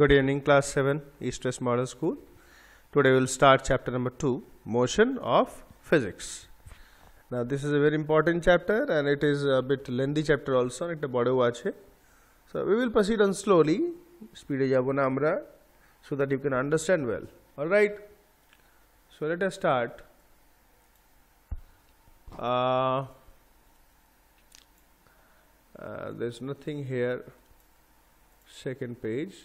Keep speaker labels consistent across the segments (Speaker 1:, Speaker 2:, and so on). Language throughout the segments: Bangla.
Speaker 1: Good evening class 7 East West Model School. Today we will start chapter number 2 motion of physics. Now this is a very important chapter and it is a bit lengthy chapter also একটা বড় watch. So we will proceed on slowly স্পিডে যাব না আমরা so that you can understand well. All right. So let us start. Uh, uh, there's nothing here second page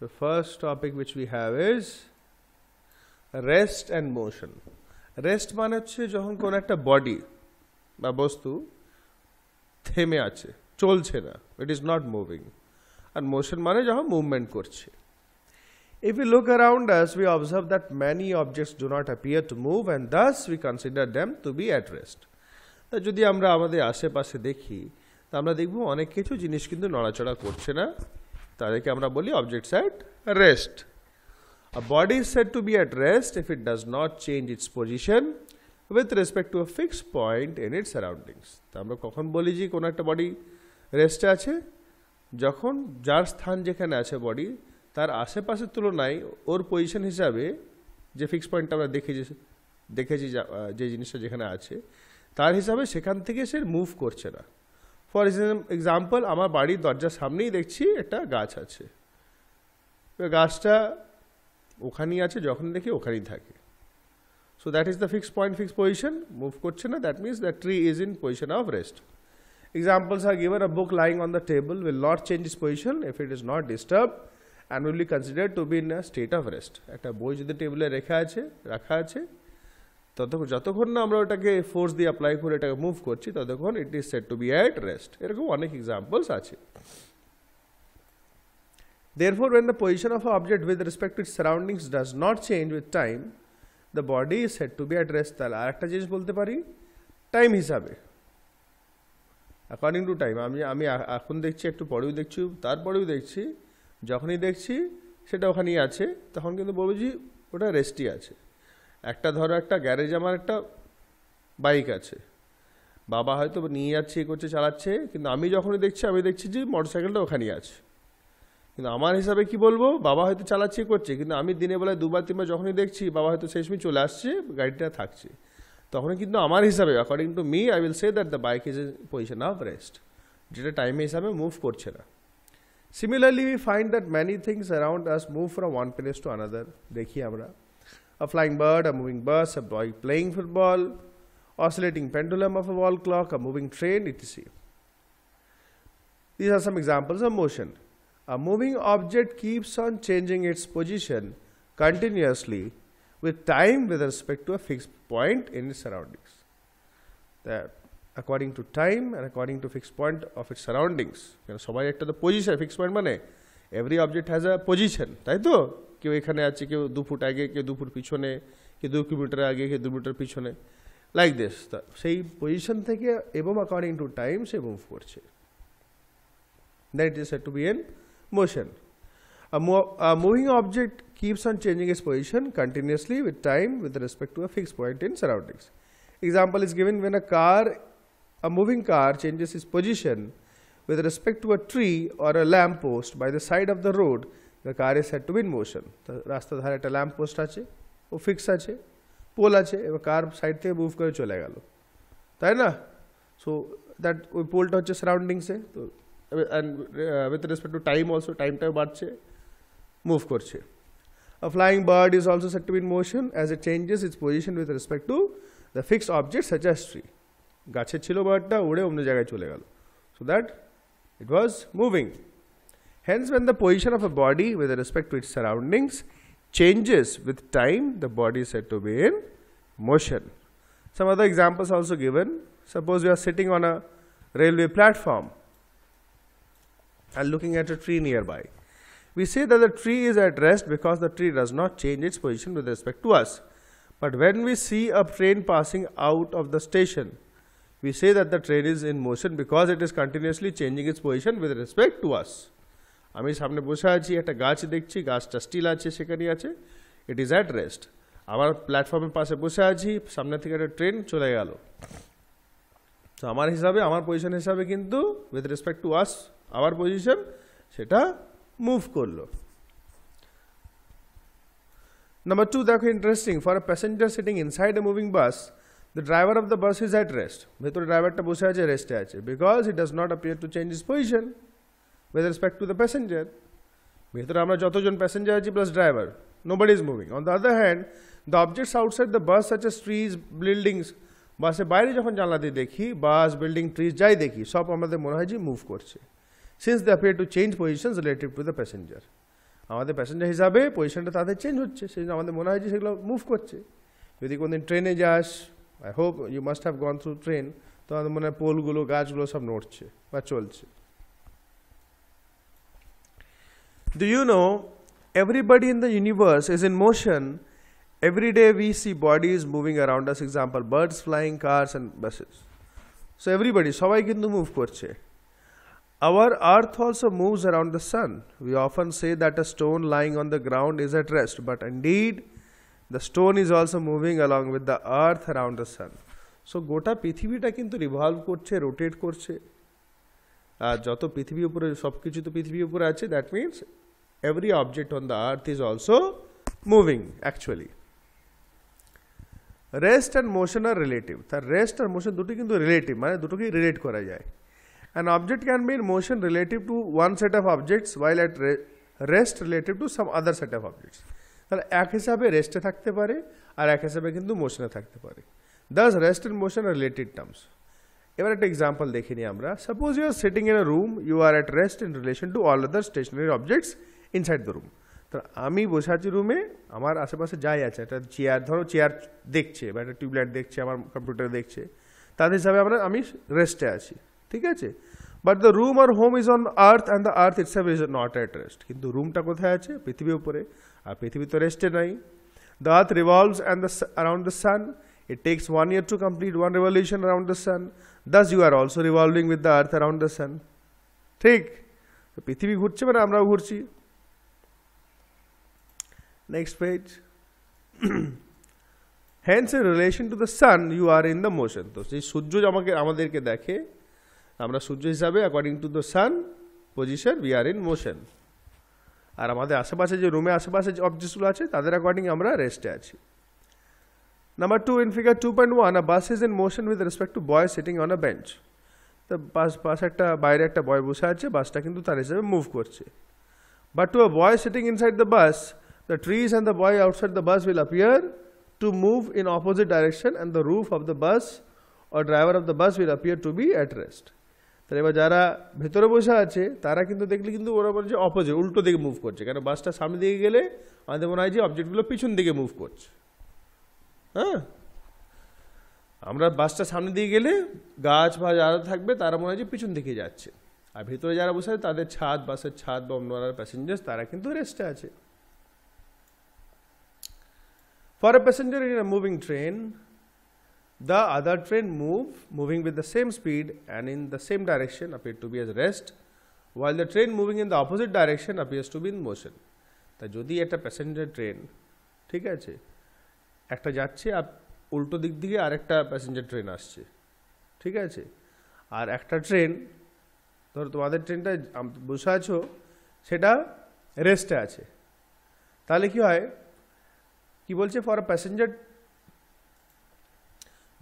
Speaker 1: the first topic which we have is rest and motion rest মানে হচ্ছে যখন কোন একটা বডি বা বস্তু থেমে আছে চলছে না ইট ইজ নট মুভিং আর মোশন মানে যখন মুভমেন্ট করছে if you look around us we observe that many objects do not appear to move and thus we consider them to be at rest যদি আমরা আমাদের আশেপাশে দেখি তা আমরা দেখব অনেক কিছু জিনিস কিন্তু নড়াচড়া করছে না তাদেরকে আমরা বলি objects at rest a body is said to be at rest if it does not change its position with respect to a fixed point in its তা আমরা কখন বলি যে কোনো একটা বডি রেস্টে আছে যখন যার স্থান যেখানে আছে বডি তার আশেপাশের তুলনায় ওর পজিশন হিসাবে যে ফিক্স পয়েন্টটা আমরা দেখেছি দেখেছি যে জিনিসটা যেখানে আছে তার হিসাবে সেখান থেকে সে মুভ করছে না ফর এক্সাম্পল আমার বাড়ির দরজার সামনেই দেখছি একটা গাছ আছে গাছটা ওখানেই আছে যখন দেখি ওখানেই থাকে so that is the fixed point fixed position move করছে না that means the tree is in position of rest examples are given a book lying on the table will not change its position if it is not disturb and will be considered to be in a state of rest একটা বই যদি টেবিলে রেখা আছে রাখা আছে ততক্ষণ যতক্ষণ না আমরা ওটাকে ফোর্স দিয়ে অ্যাপ্লাই করে এটাকে মুভ করছি ততক্ষণ it is set to be at rest এরকম অনেক এক্সাম্পলস আছে Therefore, for when the position of object with respect to its surroundings not change change time the body body is said to be at rest. তাহলে আরেকটা জিনিস বলতে পারি টাইম হিসাবে অ্যাকর্ডিং টু টাইম আমি আমি এখন দেখছি একটু পরেও দেখছি তারপরেও দেখছি যখনই দেখছি সেটা ওখানেই আছে তখন কিন্তু বলবো যে ওটা রেস্টই আছে একটা ধরো একটা গ্যারেজ আমার একটা বাইক আছে বাবা হয়তো নিয়ে যাচ্ছে এ করছে চালাচ্ছে কিন্তু আমি যখনই দেখছি আমি দেখছি যে মোটর সাইকেলটা ওখানেই আছে কিন্তু আমার হিসাবে কি বলবো বাবা হয়তো চালাচ্ছে করছে কিন্তু আমি দিনে বেলায় দুবার তিনবার যখনই দেখছি বাবা হয়তো শেষমে চলে আসছে গাড়িটা থাকছে তখন কিন্তু আমার হিসাবে according to me I will say that the bike is a position of rest যেটা টাইমে হিসাবে মুভ করছে না similarly we find that many things around us move from one place to another দেখি আমরা a flying bird, a moving bus, a boy playing football, oscillating pendulum of a wall clock, a moving train, etc. These are some examples of motion. A moving object keeps on changing its position continuously with time with respect to a fixed point in its surroundings. That according to time and according to fixed point of its surroundings. সবাই একটা তো পজিশন fixed point মানে every every object has a position. Right? কেউ এখানে আছে কেউ দু ফুট আগে কেউ দু ফুট পিছনে কেউ দু কিলোমিটার আগে কেউ দু মিটার পিছনে লাইক দিস সেই পজিশন থেকে এবং অ্যাকর্ডিং টু টাইম সে মুভ করছে that is to be in motion moving object keeps on changing its position continuously with time with respect to a fixed point in surroundings. Example is given when a car, a moving car changes its position with respect to a tree or a lamp post by the side of the road, the car is said to be in motion রাস্তা ধারে একটা ল্যাম্প পোস্ট আছে ও ফিক্স আছে পোল আছে এবার কার সাইড থেকে মুভ করে চলে গেল তাই না সো দ্যাট ওই পোলটা হচ্ছে সারাউন্ডিংসে তো and with respect to time also টাইমটাও বাড়ছে মুভ করছে A flying bird is also said to be in motion as it changes its position with respect to the fixed object such as tree. গাছে ছিল বার্ডটা উড়ে অন্য জায়গায় চলে গেল so that it was moving Hence, when the position of a body with respect to its surroundings changes with time, the body is said to be in motion. Some other examples also given. Suppose you are sitting on a railway platform and looking at a tree nearby. We say that the tree is at rest because the tree does not change its position with respect to us. But when we see a train passing out of the station, we say that the train is in motion because it is continuously changing its position with respect to us. আমি সামনে বসে আছি একটা গাছ দেখছি গাছটা স্টিল আছে সেখানেই আছে ইট ইজ অ্যাট রেস্ট আবার প্ল্যাটফর্মের পাশে বসে আছি সামনে থেকে একটা ট্রেন চলে গেল তো আমার হিসাবে আমার পজিশন হিসাবে কিন্তু with respect to us our position সেটা মুভ করলো নাম্বার টু দেখো interesting for a passenger sitting inside a moving bus the driver of the bus is at rest ভেতরে ড্রাইভারটা বসে আছে রেস্টে আছে because it does not appear to change its position with respect to the passenger. Whether amra jotojon passenger achi plus driver, nobody is moving. On the other hand, the objects outside the bus such as trees, buildings, বাসে বাইরে যখন জানলা দিয়ে দেখি বাস বিল্ডিং ট্রিজ যাই দেখি সব আমাদের মনে হয় যে মুভ করছে since the appear to change position related to the passenger আমাদের প্যাসেঞ্জার হিসাবে পজিশনটা তাদের চেঞ্জ হচ্ছে সেই জন্য আমাদের মনে হয় যে সেগুলো মুভ করছে যদি কোনোদিন ট্রেনে যাস I hope you must have gone through train তো আমাদের মনে হয় পোলগুলো গাছগুলো সব নড়ছে বা চলছে Do you know everybody in the universe is in motion? Every day we see bodies moving around us, example, birds flying, cars, and buses. So everybody, can কিন্তু move? করছে Our earth also moves around the sun. We often say that a stone lying on the ground is at rest, but indeed, the stone is also moving along with the earth around the sun. So গোটা পৃথিবীটা কিন্তু রিভলভ করছে রোটেট করছে আর যত Pithibi উপরে সব কিছু to Pithibi উপরে আছে That means every object on the earth is also moving actually. Rest and motion are relative তার রেস্ট আর মোশন দুটি কিন্তু রিলেটিভ মানে দুটোকেই রিলেট করা যায় an object can be in motion relative to one set of objects while at rest relative to some other set of objects তাহলে এক হিসাবে রেস্টে থাকতে পারে আর এক হিসাবে কিন্তু মোশনে থাকতে পারে thus rest and motion are related terms এবার একটা এক্সাম্পল দেখে নিই আমরা suppose you are sitting in a room you are at rest in relation to all other stationary objects inside the room তো আমি বসে আছি রুমে আমার আশেপাশে যাই আছে একটা চেয়ার ধরো চেয়ার দেখছে বা একটা টিউবলাইট দেখছে আমার কম্পিউটার দেখছে তাদের হিসাবে আমরা আমি রেস্টে আছি ঠিক আছে but the room are home is on earth and the earth its is not at rest কিন্তু রুমটা কোথায় আছে পৃথিবীর উপরে আর পৃথিবী তো রেস্টে নাই the earth revolves and the around the sun it takes one year to complete one revolution around the sun thus you are also revolving with the earth around the sun ঠিক পৃথিবী ঘুরছে মানে আমরাও ঘুরছি Next page. হ্যান্ডস এর relation to the sun you are in the motion তো সেই সূর্য আমাকে আমাদেরকে দেখে আমরা সূর্য হিসাবে according to the sun position we are in motion আর আমাদের আশেপাশে যে রুমে আশেপাশে যে অবজেক্টগুলো আছে তাদের অ্যাকর্ডিং আমরা রেস্টে আছি number two in figure two point one a bus is in motion with respect to boy sitting on a bench তো বাস বাস একটা বাইরে একটা বয় বসে আছে বাসটা কিন্তু তার হিসেবে মুভ করছে but to a boy sitting inside the bus The trees and the boy outside the bus will appear to move in opposite direction and the roof of the bus or driver of the bus will appear to be at rest. তাহলে এবার যারা ভেতরে বসে আছে তারা কিন্তু দেখলে কিন্তু ওরা বলছে অপোজিট উল্টো দিকে মুভ করছে কেন বাসটা সামনে দিকে গেলে আমাদের মনে হয় যে অবজেক্টগুলো পিছন দিকে মুভ করছে হ্যাঁ আমরা বাসটা সামনে দিয়ে গেলে গাছ বা যারা থাকবে তারা মনে হয় যে পিছন দিকে যাচ্ছে আর ভেতরে যারা বসে আছে তাদের ছাদ বাসের ছাদ বা অন্য প্যাসেঞ্জার্স তারা কিন্তু রেস্টে আছে For a passenger in a moving train, the other train move, moving with the same speed and in the same direction appear to be as rest, while the train moving in the opposite direction appears to be in motion. তা যদি একটা প্যাসেঞ্জার ট্রেন ঠিক আছে একটা যাচ্ছে আর উল্টো দিক দিয়ে আরেকটা প্যাসেঞ্জার ট্রেন আসছে ঠিক আছে আর একটা ট্রেন ধরো তোমাদের ট্রেনটা বসে আছো সেটা রেস্টে আছে তাহলে কি হয় কি বলছে ফর প্যাসেঞ্জার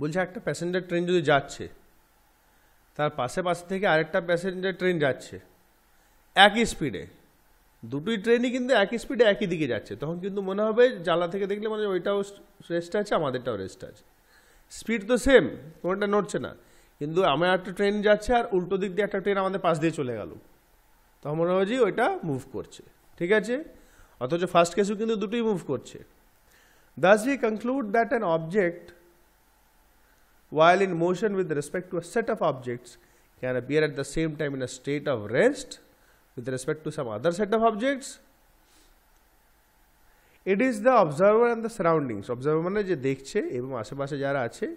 Speaker 1: বলছে একটা প্যাসেঞ্জার ট্রেন যদি যাচ্ছে তার পাশে পাশে থেকে আরেকটা প্যাসেঞ্জার ট্রেন যাচ্ছে একই স্পিডে দুটোই ট্রেনই কিন্তু একই স্পিডে একই দিকে যাচ্ছে তখন কিন্তু মনে হবে জ্বালা থেকে দেখলে মানে ওইটাও রেস্ট আছে আমাদেরটাও রেস্ট আছে স্পিড তো সেম কোনোটা নড়ছে না কিন্তু আমার একটা ট্রেন যাচ্ছে আর উল্টো দিক দিয়ে একটা ট্রেন আমাদের পাশ দিয়ে চলে গেল তখন মনে হয় যে ওইটা মুভ করছে ঠিক আছে অথচ ফার্স্ট কেসও কিন্তু দুটোই মুভ করছে Thus we conclude that an object while in motion with respect to a set of objects can appear at the same time in a state of rest with respect to some other set of objects. It is the observer and the surroundings. Observer মানে एव एवं आस-पास जा रहा আছে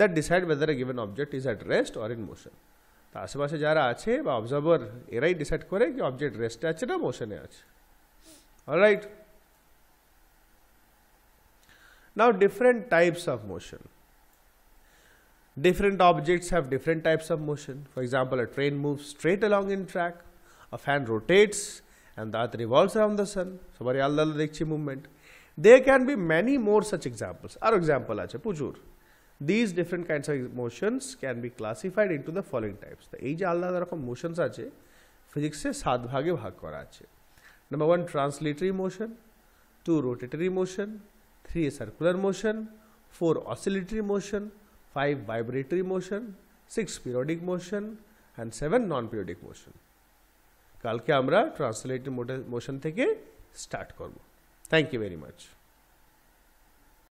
Speaker 1: that decide whether a given object is at rest or in motion. रहा আশেপাশে যারা observer বা decide এরাই कि object rest है রেস্টে ना motion है আছে All right. Now different types of motion. Different objects have different types of motion. For example, a train moves straight along in track, a fan rotates and the earth revolves around the sun. So, bari Allah dekchi movement. There can be many more such examples. Our example ache pujur. These different kinds of motions can be classified into the following types. The এই যে আলাদা রকম motions are physics সাত ভাগে ভাগ করা Number one, translatory motion. Two, rotatory motion. 3 circular motion, 4 oscillatory motion, 5 vibratory motion, 6 periodic motion and 7 non-periodic motion. কালকে আমরা ট্রান্সলেটেড মোশন থেকে স্টার্ট করব থ্যাংক ইউ ভেরি মাচ